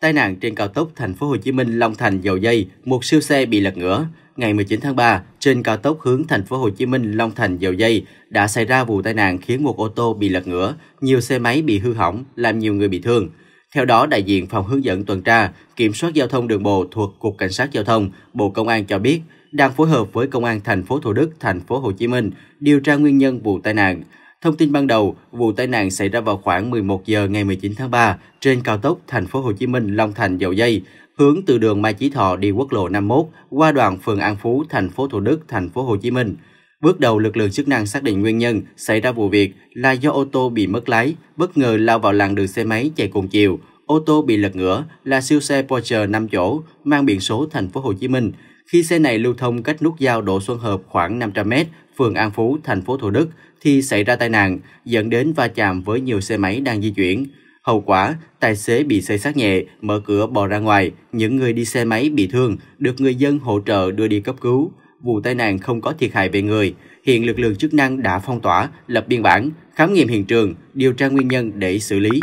Tai nạn trên cao tốc Thành phố Hồ Chí Minh Long Thành Dầu Dây, một siêu xe bị lật ngửa. Ngày 19 tháng 3, trên cao tốc hướng Thành phố Hồ Chí Minh Long Thành Dầu Dây đã xảy ra vụ tai nạn khiến một ô tô bị lật ngửa, nhiều xe máy bị hư hỏng, làm nhiều người bị thương. Theo đó, đại diện phòng hướng dẫn tuần tra, kiểm soát giao thông đường bộ thuộc Cục Cảnh sát giao thông, Bộ Công an cho biết đang phối hợp với Công an thành phố Thủ Đức, thành phố Hồ Chí Minh điều tra nguyên nhân vụ tai nạn. Thông tin ban đầu, vụ tai nạn xảy ra vào khoảng 11 giờ ngày 19 tháng 3 trên cao tốc thành phố Hồ Chí Minh Long Thành Dầu Dây, hướng từ đường Mai Chí Thọ đi quốc lộ 51 qua đoạn phường An Phú, thành phố Thủ Đức, thành phố Hồ Chí Minh. Bước đầu, lực lượng chức năng xác định nguyên nhân xảy ra vụ việc là do ô tô bị mất lái, bất ngờ lao vào làn đường xe máy chạy cùng chiều. Ô tô bị lật ngửa là siêu xe Porsche 5 chỗ mang biển số thành phố Hồ Chí Minh khi xe này lưu thông cách nút giao Đỗ Xuân Hợp khoảng 500m, phường An Phú, thành phố Thủ Đức, thì xảy ra tai nạn, dẫn đến va chạm với nhiều xe máy đang di chuyển. Hậu quả, tài xế bị xây sát nhẹ, mở cửa bò ra ngoài, những người đi xe máy bị thương, được người dân hỗ trợ đưa đi cấp cứu. Vụ tai nạn không có thiệt hại về người. Hiện lực lượng chức năng đã phong tỏa, lập biên bản, khám nghiệm hiện trường, điều tra nguyên nhân để xử lý.